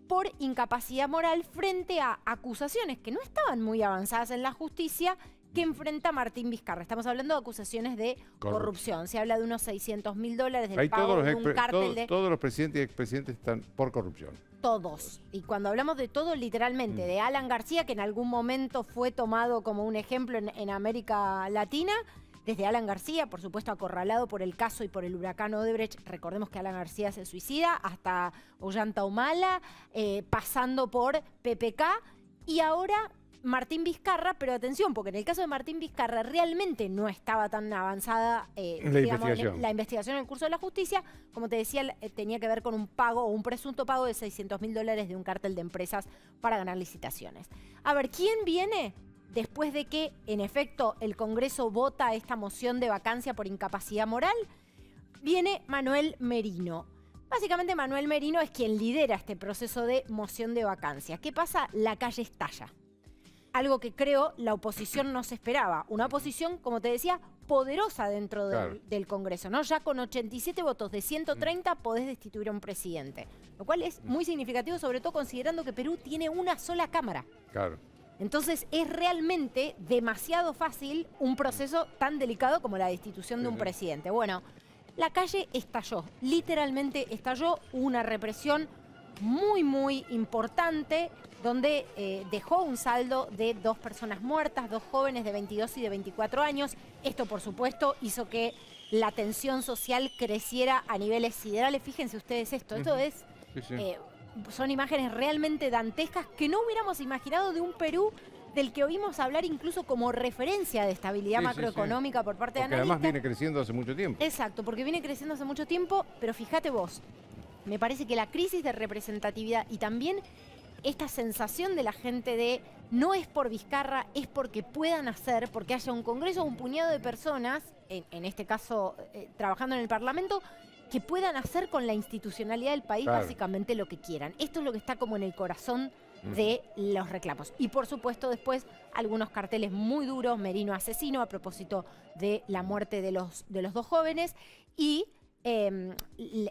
D: por incapacidad moral frente a acusaciones que no estaban muy avanzadas en la justicia que enfrenta Martín Vizcarra. Estamos hablando de acusaciones de corrupción. Se habla de unos 600 mil dólares del pago de un cártel de... Todos
A: los presidentes y expresidentes están por corrupción.
D: Todos. Y cuando hablamos de todo, literalmente, mm. de Alan García, que en algún momento fue tomado como un ejemplo en, América Latina, desde Alan García, por supuesto acorralado por el caso y por el huracán Odebrecht, recordemos que Alan García se suicida, hasta Ollanta Humala, eh, pasando por PPK, y ahora Martín Vizcarra, pero atención, porque en el caso de Martín Vizcarra realmente no estaba tan avanzada eh, la, investigación. en el curso de la justicia. Como te decía, eh, tenía que ver con un pago o un presunto pago de 600 mil dólares de un cártel de empresas para ganar licitaciones. A ver, ¿quién viene después de que, en efecto, el Congreso vota esta moción de vacancia por incapacidad moral? Viene Manuel Merino. Básicamente Manuel Merino es quien lidera este proceso de moción de vacancia. ¿Qué pasa? La calle estalla algo que creo la oposición no se esperaba. Una oposición, como te decía, poderosa dentro del, Congreso, ¿no? Ya con 87 votos de 130 mm. podés destituir a un presidente, lo cual es muy significativo, sobre todo considerando que Perú tiene una sola Cámara. Claro. Entonces es realmente demasiado fácil un proceso tan delicado como la destitución de un presidente. Bueno, la calle estalló, literalmente estalló, una represión muy, muy importante, donde eh, dejó un saldo de dos personas muertas, dos jóvenes de 22 y de 24 años. Esto, por supuesto, hizo que la tensión social creciera a niveles siderales. Fíjense ustedes esto, esto es... Eh, son imágenes realmente dantescas que no hubiéramos imaginado de un Perú del que oímos hablar incluso como referencia de estabilidad macroeconómica por parte de de analistas.
A: además viene creciendo hace mucho tiempo.
D: Exacto, porque viene creciendo hace mucho tiempo, pero fíjate vos, me parece que la crisis de representatividad y también esta sensación de la gente de no es por Vizcarra, es porque puedan hacer, porque haya un Congreso, un puñado de personas, en, este caso eh, trabajando en el Parlamento, que puedan hacer con la institucionalidad del país básicamente lo que quieran. Esto es lo que está como en el corazón de los reclamos. Y por supuesto después algunos carteles muy duros, Merino asesino a propósito de la muerte de los, de los dos jóvenes y Em,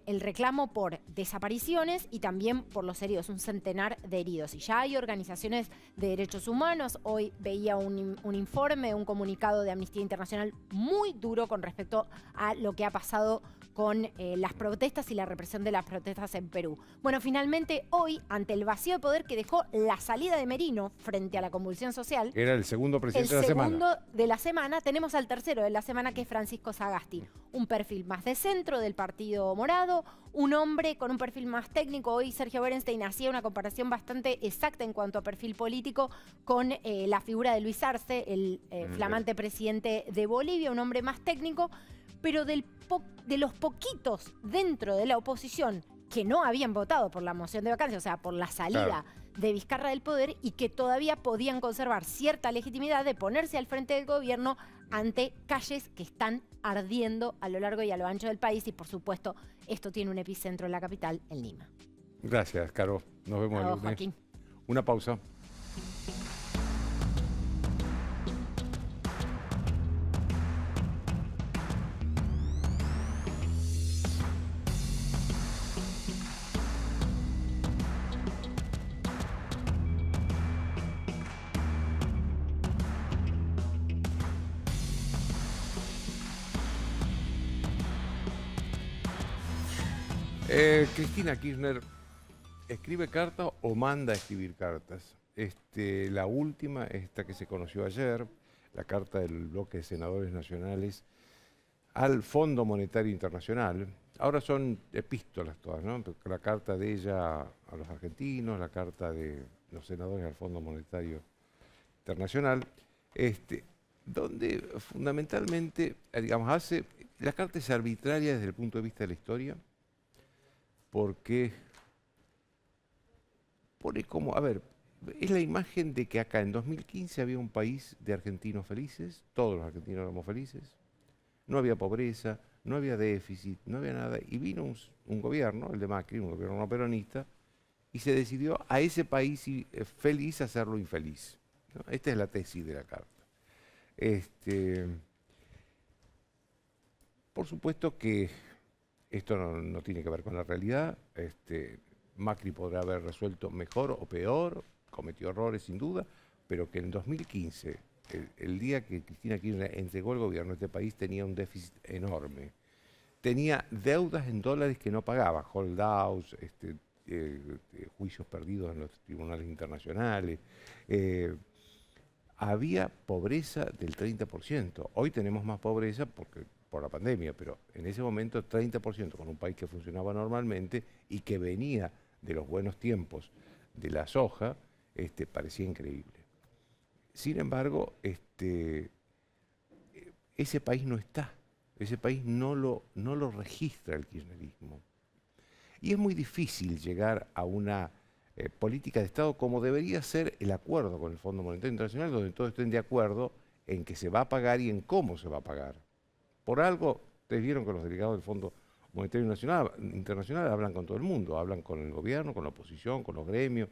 D: el reclamo por desapariciones y también por los heridos, un centenar de heridos. Y ya hay organizaciones de derechos humanos, hoy veía un, informe, un comunicado de Amnistía Internacional muy duro con respecto a lo que ha pasado con eh, las protestas y la represión de las protestas en Perú. Bueno, finalmente hoy, ante el vacío de poder que dejó la salida de Merino frente a la convulsión social,
A: era el segundo presidente de la segundo
D: de la semana, tenemos al tercero de la semana que es Francisco Sagasti, un perfil más de centro, del Partido Morado, un hombre con un perfil más técnico. Hoy Sergio Berenstein hacía una comparación bastante exacta en cuanto a perfil político con eh, la figura de Luis Arce, el eh, flamante presidente de Bolivia, un hombre más técnico, pero de los poquitos dentro de la oposición que no habían votado por la moción de vacancia, o sea, por la salida de Vizcarra del poder y que todavía podían conservar cierta legitimidad de ponerse al frente del gobierno ante calles que están ardiendo a lo largo y a lo ancho del país y por supuesto esto tiene un epicentro en la capital, en Lima.
A: Gracias, Caro. Nos vemos en el Una pausa. Eh, Cristina Kirchner escribe cartas o manda a escribir cartas. Este, la última, esta que se conoció ayer, la carta del bloque de senadores nacionales al Fondo Monetario Internacional. Ahora son epístolas todas, ¿no? La carta de ella a los argentinos, la carta de los senadores al Fondo Monetario Internacional, este, donde fundamentalmente, eh, digamos, hace, las cartas arbitrarias desde el punto de vista de la historia, porque pone como, a ver, es la imagen de que acá en 2015 había un país de argentinos felices, todos los argentinos éramos felices, no había pobreza, no había déficit, no había nada, y vino un, gobierno, el de Macri, un gobierno no peronista, y se decidió a ese país eh, feliz hacerlo infeliz. Esta es la tesis de la carta. Este, por supuesto que esto no, tiene que ver con la realidad. Este, Macri podrá haber resuelto mejor o peor, cometió errores sin duda, pero que en 2015, el, día que Cristina Kirchner entregó el gobierno, de este país tenía un déficit enorme. Tenía deudas en dólares que no pagaba, holdouts, este, eh, eh, juicios perdidos en los tribunales internacionales. Eh, había pobreza del 30%. Hoy tenemos más pobreza porque por la pandemia, pero en ese momento 30% con un país que funcionaba normalmente y que venía de los buenos tiempos de la soja, este, parecía increíble. Sin embargo, este, ese país no está, ese país no lo, no lo registra el kirchnerismo. Y es muy difícil llegar a una eh, política de Estado como debería ser el acuerdo con el FMI donde todos estén de acuerdo en que se va a pagar y en cómo se va a pagar. Por algo, ustedes vieron que los delegados del Fondo Monetario Internacional hablan con todo el mundo, hablan con el gobierno, con la oposición, con los gremios,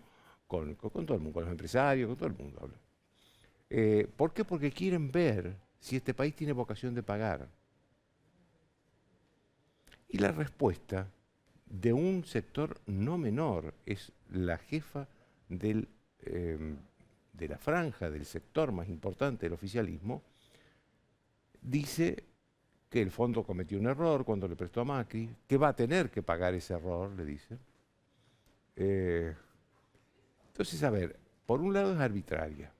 A: con, todo el mundo, con los empresarios, con todo el mundo hablan. Eh, ¿Por qué? Porque quieren ver si este país tiene vocación de pagar. Y la respuesta de un sector no menor es la jefa em, de la franja del sector más importante del oficialismo, dice que el fondo cometió un error cuando le prestó a Macri, que va a tener que pagar ese error, le dice. Eh, entonces, a ver, por un lado es arbitraria,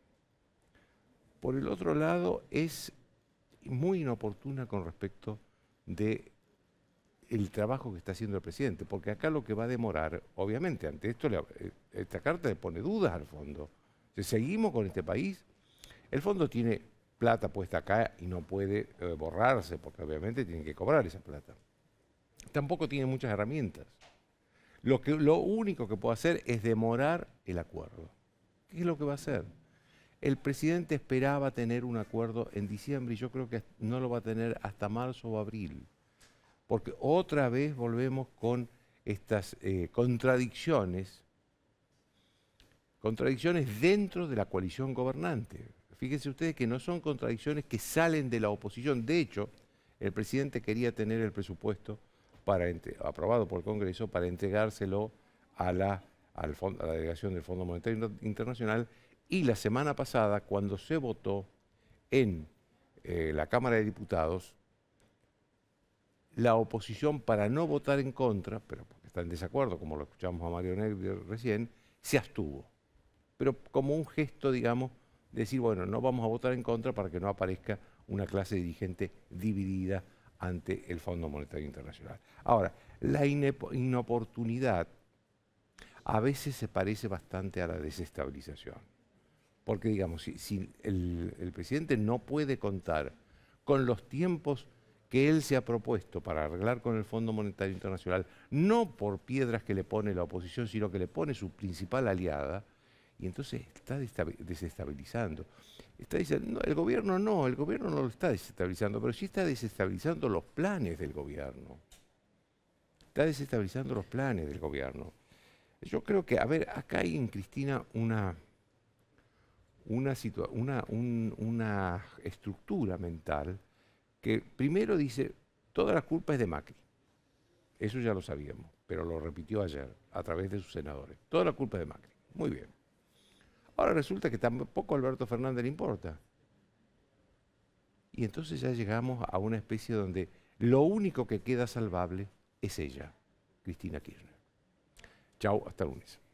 A: por el otro lado es muy inoportuna con respecto de trabajo que está haciendo el presidente, porque acá lo que va a demorar, obviamente, ante esto, eh, esta carta le pone dudas al fondo. Si ¿Seguimos con este país? El fondo tiene plata puesta acá y no puede eh, borrarse, porque obviamente tiene que cobrar esa plata. Tampoco tiene muchas herramientas. Lo, único que puede hacer es demorar el acuerdo. ¿Qué es lo que va a hacer? El presidente esperaba tener un acuerdo en diciembre y yo creo que no lo va a tener hasta marzo o abril, porque otra vez volvemos con estas eh, contradicciones, contradicciones dentro de la coalición gobernante. Fíjense ustedes que no son contradicciones que salen de la oposición. De hecho, el presidente quería tener el presupuesto para aprobado por el Congreso para entregárselo a la, a la delegación del Fondo Monetario Internacional y la semana pasada, cuando se votó en eh, la Cámara de Diputados, la oposición, para no votar en contra, pero porque está en desacuerdo, como lo escuchamos a Mario Negri recién, se abstuvo. Pero como un gesto, digamos, decir, bueno, no vamos a votar en contra para que no aparezca una clase dirigente dividida ante el Fondo Monetario Internacional. Ahora, la inoportunidad a veces se parece bastante a la desestabilización. Porque, digamos, si, el, el presidente no puede contar con los tiempos que él se ha propuesto para arreglar con el Fondo Monetario Internacional, no por piedras que le pone la oposición, sino que le pone su principal aliada, y entonces está desestabilizando. Está diciendo, el gobierno no, el gobierno no lo está desestabilizando, pero sí está desestabilizando los planes del gobierno. Está desestabilizando los planes del gobierno. Yo creo que, a ver, acá hay en Cristina una, una, una estructura mental que primero dice, toda la culpa es de Macri. Eso ya lo sabíamos, pero lo repitió ayer a través de sus senadores. Toda la culpa es de Macri. Muy bien. Ahora resulta que tampoco a Alberto Fernández le importa. Y entonces ya llegamos a una especie donde lo único que queda salvable es ella, Cristina Kirchner. Chao, hasta lunes.